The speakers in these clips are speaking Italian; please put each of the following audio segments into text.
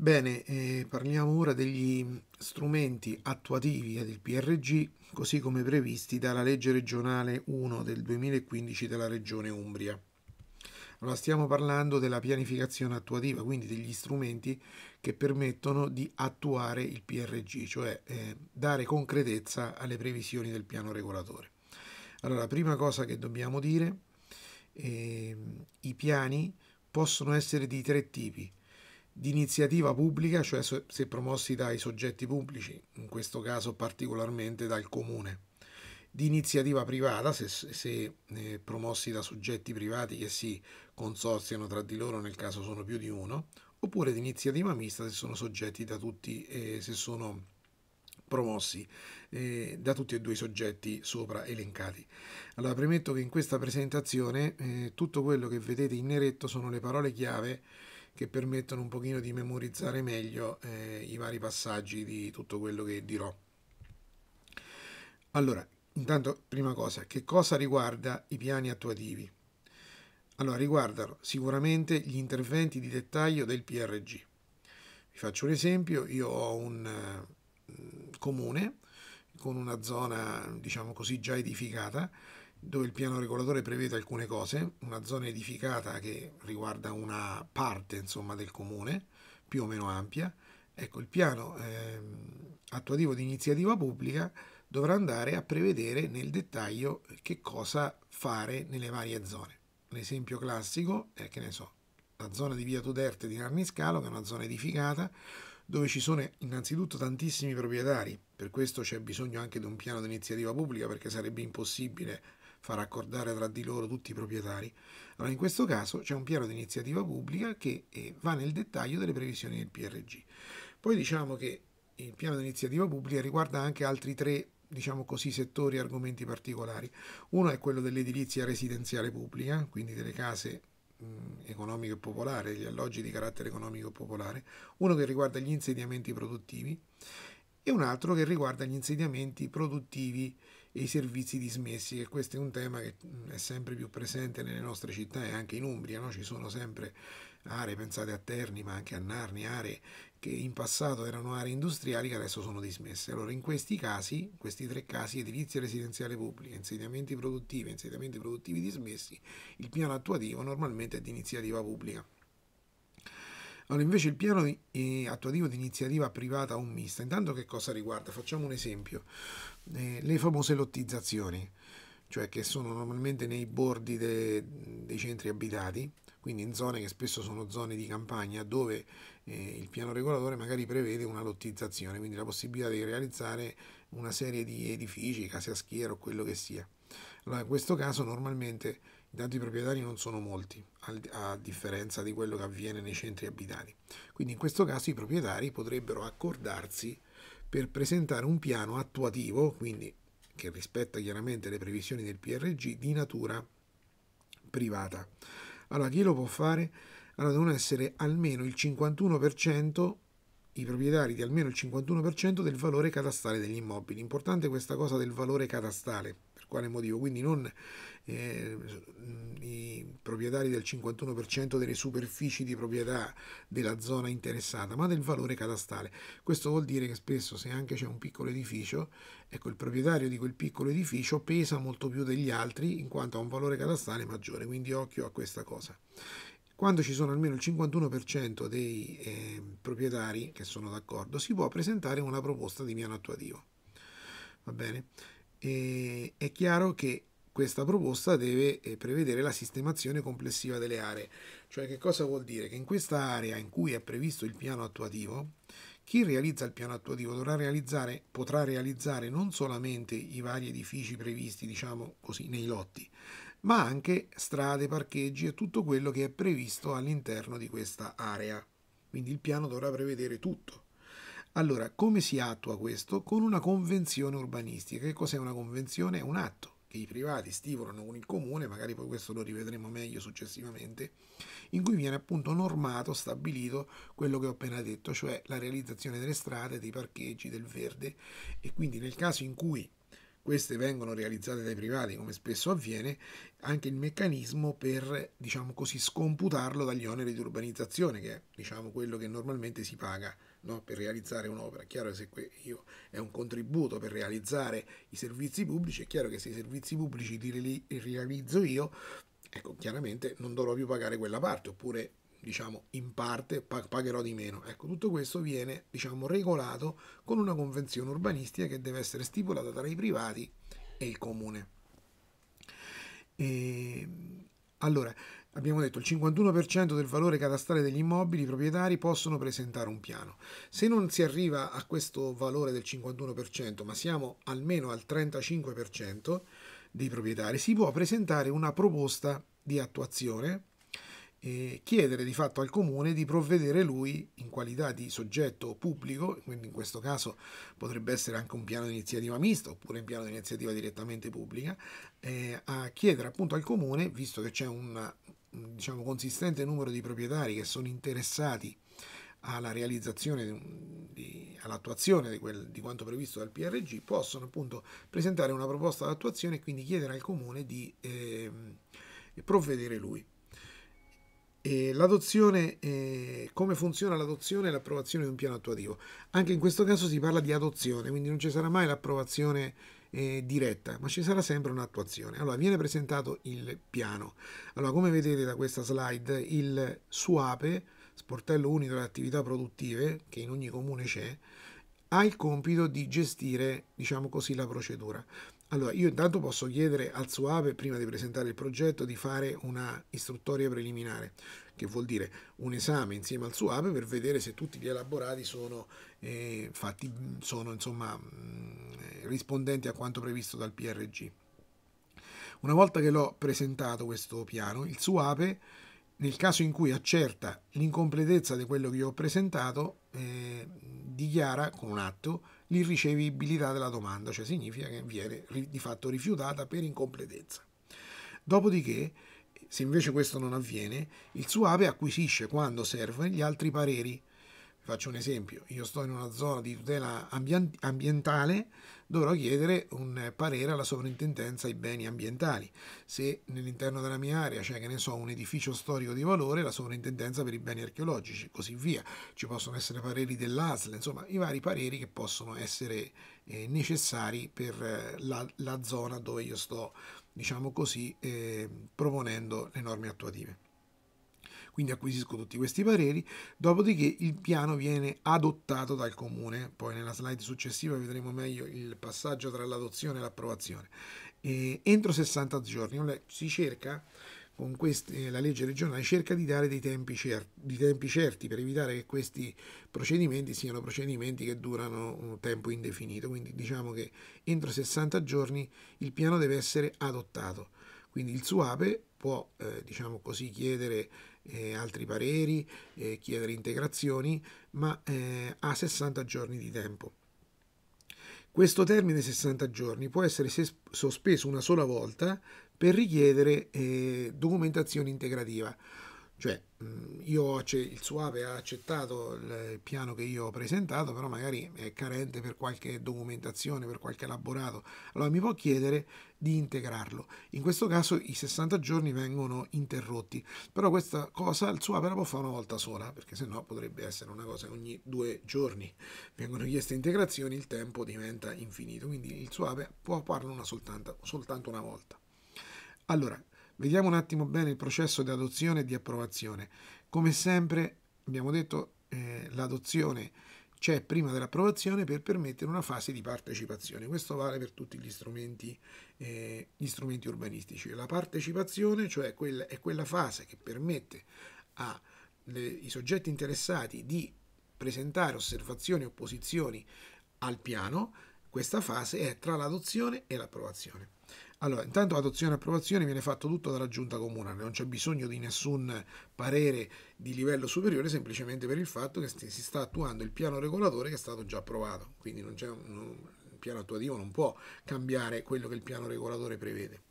Bene, eh, parliamo ora degli strumenti attuativi del PRG, così come previsti dalla legge regionale 1 del 2015 della Regione Umbria. Allora, stiamo parlando della pianificazione attuativa, quindi degli strumenti che permettono di attuare il PRG, cioè eh, dare concretezza alle previsioni del piano regolatore. Allora, la prima cosa che dobbiamo dire, eh, i piani possono essere di tre tipi di iniziativa pubblica, cioè se promossi dai soggetti pubblici, in questo caso particolarmente dal comune, di iniziativa privata, se, se eh, promossi da soggetti privati che si consorziano tra di loro, nel caso sono più di uno, oppure di iniziativa mista se sono soggetti da tutti, eh, se sono promossi eh, da tutti e due i soggetti sopra elencati. Allora premetto che in questa presentazione eh, tutto quello che vedete in neretto sono le parole chiave che permettono un pochino di memorizzare meglio eh, i vari passaggi di tutto quello che dirò. Allora, intanto, prima cosa, che cosa riguarda i piani attuativi? Allora, riguardano sicuramente gli interventi di dettaglio del PRG. Vi faccio un esempio, io ho un uh, comune con una zona, diciamo così, già edificata, dove il piano regolatore prevede alcune cose, una zona edificata che riguarda una parte insomma, del comune, più o meno ampia, ecco, il piano eh, attuativo di iniziativa pubblica dovrà andare a prevedere nel dettaglio che cosa fare nelle varie zone. L'esempio classico è, che ne so, la zona di Via Tuderte di Narniscalo, che è una zona edificata, dove ci sono innanzitutto tantissimi proprietari, per questo c'è bisogno anche di un piano di iniziativa pubblica perché sarebbe impossibile far accordare tra di loro tutti i proprietari. Allora in questo caso c'è un piano di iniziativa pubblica che eh, va nel dettaglio delle previsioni del PRG. Poi diciamo che il piano di iniziativa pubblica riguarda anche altri tre diciamo così, settori e argomenti particolari. Uno è quello dell'edilizia residenziale pubblica, quindi delle case economico e popolare, gli alloggi di carattere economico e popolare, uno che riguarda gli insediamenti produttivi e un altro che riguarda gli insediamenti produttivi e i servizi dismessi, che questo è un tema che mm, è sempre più presente nelle nostre città e anche in Umbria, no? ci sono sempre aree, pensate a Terni ma anche a Narni, aree che in passato erano aree industriali che adesso sono dismesse. Allora in questi casi, questi tre casi, edilizia residenziale pubblica, insediamenti produttivi, insediamenti produttivi dismessi, il piano attuativo normalmente è di iniziativa pubblica. Allora, invece il piano eh, attuativo di iniziativa privata o mista, intanto che cosa riguarda? Facciamo un esempio, eh, le famose lottizzazioni, cioè che sono normalmente nei bordi de, dei centri abitati, quindi in zone che spesso sono zone di campagna dove eh, il piano regolatore magari prevede una lottizzazione, quindi la possibilità di realizzare una serie di edifici, case a schiera o quello che sia. Allora, in questo caso normalmente Intanto i proprietari non sono molti, a differenza di quello che avviene nei centri abitati. Quindi in questo caso i proprietari potrebbero accordarsi per presentare un piano attuativo, quindi che rispetta chiaramente le previsioni del PRG, di natura privata. Allora, chi lo può fare? Allora, devono essere almeno il 51% i proprietari di almeno il 51% del valore catastale degli immobili. Importante questa cosa del valore catastale quale motivo. Quindi non eh, i proprietari del 51% delle superfici di proprietà della zona interessata, ma del valore catastale. Questo vuol dire che spesso se anche c'è un piccolo edificio, ecco, il proprietario di quel piccolo edificio pesa molto più degli altri in quanto ha un valore catastale maggiore, quindi occhio a questa cosa quando ci sono almeno il 51% dei eh, proprietari che sono d'accordo, si può presentare una proposta di piano attuativo. Va bene? E è chiaro che questa proposta deve eh, prevedere la sistemazione complessiva delle aree. Cioè che cosa vuol dire? Che in questa area in cui è previsto il piano attuativo, chi realizza il piano attuativo realizzare, potrà realizzare non solamente i vari edifici previsti, diciamo così, nei lotti, ma anche strade, parcheggi e tutto quello che è previsto all'interno di questa area. Quindi il piano dovrà prevedere tutto. Allora, come si attua questo? Con una convenzione urbanistica. Che cos'è una convenzione? È un atto che i privati stipulano con il comune, magari poi questo lo rivedremo meglio successivamente, in cui viene appunto normato, stabilito quello che ho appena detto, cioè la realizzazione delle strade, dei parcheggi, del verde e quindi nel caso in cui queste vengono realizzate dai privati, come spesso avviene, anche il meccanismo per, diciamo così, scomputarlo dagli oneri di urbanizzazione, che è diciamo, quello che normalmente si paga no? per realizzare un'opera. È chiaro che se io è un contributo per realizzare i servizi pubblici, è chiaro che se i servizi pubblici li realizzo io, ecco, chiaramente non dovrò più pagare quella parte, oppure diciamo in parte pagherò di meno. Ecco, tutto questo viene diciamo, regolato con una convenzione urbanistica che deve essere stipulata tra i privati e il comune. E... Ehm, allora, Abbiamo detto che il 51% del valore catastale degli immobili i proprietari possono presentare un piano. Se non si arriva a questo valore del 51%, ma siamo almeno al 35% dei proprietari, si può presentare una proposta di attuazione e chiedere di fatto al comune di provvedere lui in qualità di soggetto pubblico, quindi in questo caso potrebbe essere anche un piano di iniziativa mista oppure un piano di iniziativa direttamente pubblica, eh, a chiedere appunto al comune, visto che c'è un diciamo, consistente numero di proprietari che sono interessati alla realizzazione, di, all'attuazione di, quel, di, quanto previsto dal PRG, possono appunto presentare una proposta d'attuazione e quindi chiedere al comune di eh, provvedere lui. E l'adozione, eh, come funziona l'adozione e l'approvazione di un piano attuativo? Anche in questo caso si parla di adozione, quindi non ci sarà mai l'approvazione eh, diretta, ma ci sarà sempre un'attuazione. Allora, viene presentato il piano. Allora, come vedete da questa slide, il SUAPE, sportello unico delle attività produttive, che in ogni comune c'è, ha il compito di gestire, diciamo così, la procedura. Allora, io intanto posso chiedere al SUAPE, prima di presentare il progetto, di fare una istruttoria preliminare che vuol dire un esame insieme al SUAP per vedere se tutti gli elaborati sono, eh, fatti, sono insomma, mm, rispondenti a quanto previsto dal PRG. Una volta che l'ho presentato questo piano, il SUAPE, nel caso in cui accerta l'incompletezza di quello che io ho presentato, eh, dichiara con un atto l'irricevibilità della domanda, cioè significa che viene di fatto rifiutata per incompletezza. Dopodiché se invece questo non avviene, il suo ape acquisisce quando servono gli altri pareri Faccio un esempio, io sto in una zona di tutela ambientale, dovrò chiedere un parere alla sovrintendenza ai beni ambientali. Se nell'interno della mia area c'è, che ne so, un edificio storico di valore, la sovrintendenza per i beni archeologici, così via. Ci possono essere pareri dell'ASL, insomma, i vari pareri che possono essere eh, necessari per eh, la, la, zona dove io sto, diciamo così, eh, proponendo le norme attuative. Quindi acquisisco tutti questi pareri, dopodiché il piano viene adottato dal comune, poi nella slide successiva vedremo meglio il passaggio tra l'adozione e l'approvazione. E entro 60 giorni si cerca con queste, eh, la legge regionale cerca di dare dei tempi, certi, dei tempi, certi per evitare che questi procedimenti siano procedimenti che durano un tempo indefinito, quindi diciamo che entro 60 giorni il piano deve essere adottato, quindi il SUAPE può eh, diciamo così, chiedere eh, altri pareri, eh, chiedere integrazioni, ma eh, ha 60 giorni di tempo. Questo termine 60 giorni può essere sospeso una sola volta per richiedere eh, documentazione integrativa. Cioè, mm, io, il Suave ha accettato il piano che io ho presentato, però magari è carente per qualche documentazione, per qualche elaborato. Allora mi può chiedere di integrarlo. In questo caso i 60 giorni vengono interrotti, però questa cosa il Suave la può fare una volta sola, perché se no potrebbe essere una cosa che ogni due giorni vengono chieste integrazioni, il tempo diventa infinito, quindi il Suave può farlo una soltanto, soltanto una volta. Allora, Vediamo un attimo bene il processo di adozione e di approvazione. Come sempre abbiamo detto eh, l'adozione c'è prima dell'approvazione per permettere una fase di partecipazione. Questo vale per tutti gli strumenti, eh, gli strumenti urbanistici. La partecipazione, cioè quella, è quella fase che permette ai soggetti interessati di presentare osservazioni e opposizioni al piano. Questa fase è tra l'adozione e l'approvazione. Allora, intanto adozione e approvazione viene fatto tutto dalla giunta comunale, non c'è bisogno di nessun parere di livello superiore, semplicemente per il fatto che si sta attuando il piano regolatore che è stato già approvato, quindi non c'è un, il piano attuativo non può cambiare quello che il piano regolatore prevede.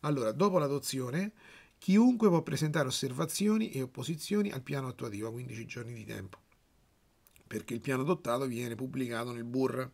Allora, dopo l'adozione, chiunque può presentare osservazioni e opposizioni al piano attuativo a 15 giorni di tempo, perché il piano adottato viene pubblicato nel BUR,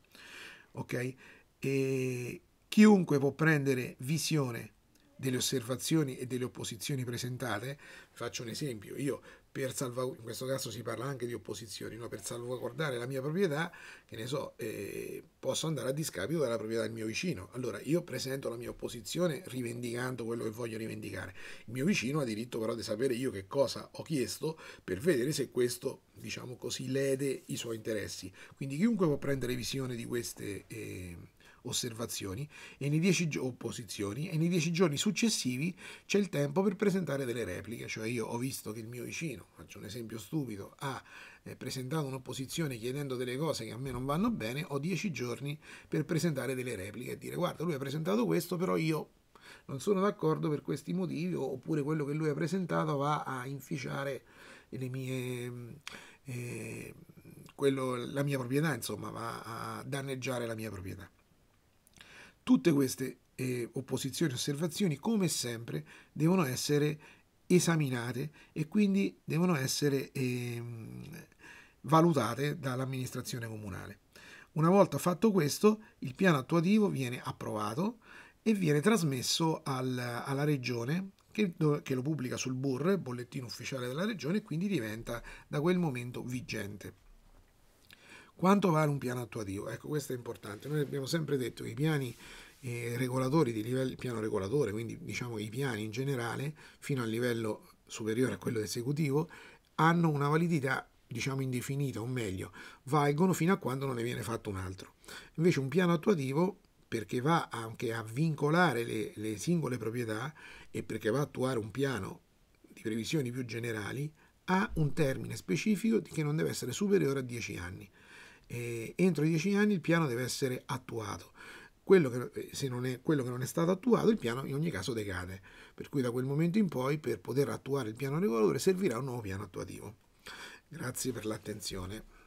ok? E Chiunque può prendere visione delle osservazioni e delle opposizioni presentate, faccio un esempio, io per salvaguardare, in questo caso si parla anche di opposizioni, no? per salvaguardare la mia proprietà, che ne so, eh, posso andare a discapito della proprietà del mio vicino. Allora io presento la mia opposizione rivendicando quello che voglio rivendicare. Il mio vicino ha diritto però di sapere io che cosa ho chiesto per vedere se questo, diciamo così, lede i suoi interessi. Quindi chiunque può prendere visione di queste... Eh, osservazioni e nei 10 gio- opposizioni e nei dieci giorni successivi c'è il tempo per presentare delle repliche, cioè io ho visto che il mio vicino, faccio un esempio stupido, ha eh, presentato un'opposizione chiedendo delle cose che a me non vanno bene, ho dieci giorni per presentare delle repliche e dire guarda lui ha presentato questo però io non sono d'accordo per questi motivi oppure quello che lui ha presentato va a inficiare le mie... Eh, quello, la mia proprietà, insomma, va a danneggiare la mia proprietà. Tutte queste eh, opposizioni, osservazioni, come sempre, devono essere esaminate e quindi devono essere eh, valutate dall'amministrazione comunale. Una volta fatto questo, il piano attuativo viene approvato e viene trasmesso al, alla regione che, che, lo pubblica sul BUR, bollettino ufficiale della regione, e quindi diventa da quel momento vigente. Quanto vale un piano attuativo? Ecco, questo è importante. Noi abbiamo sempre detto che i piani eh, regolatori di livello piano regolatore, quindi diciamo che i piani in generale, fino al livello superiore a quello esecutivo, hanno una validità diciamo indefinita, o meglio, valgono fino a quando non ne viene fatto un altro. Invece un piano attuativo perché va anche a vincolare le, le, singole proprietà e perché va a attuare un piano di previsioni più generali, ha un termine specifico che non deve essere superiore a 10 anni eh, entro i dieci anni il piano deve essere attuato. Quello che, eh, se non è, quello che non è stato attuato, il piano in ogni caso decade, per cui da quel momento in poi per poter attuare il piano regolatore servirà un nuovo piano attuativo. Grazie per l'attenzione.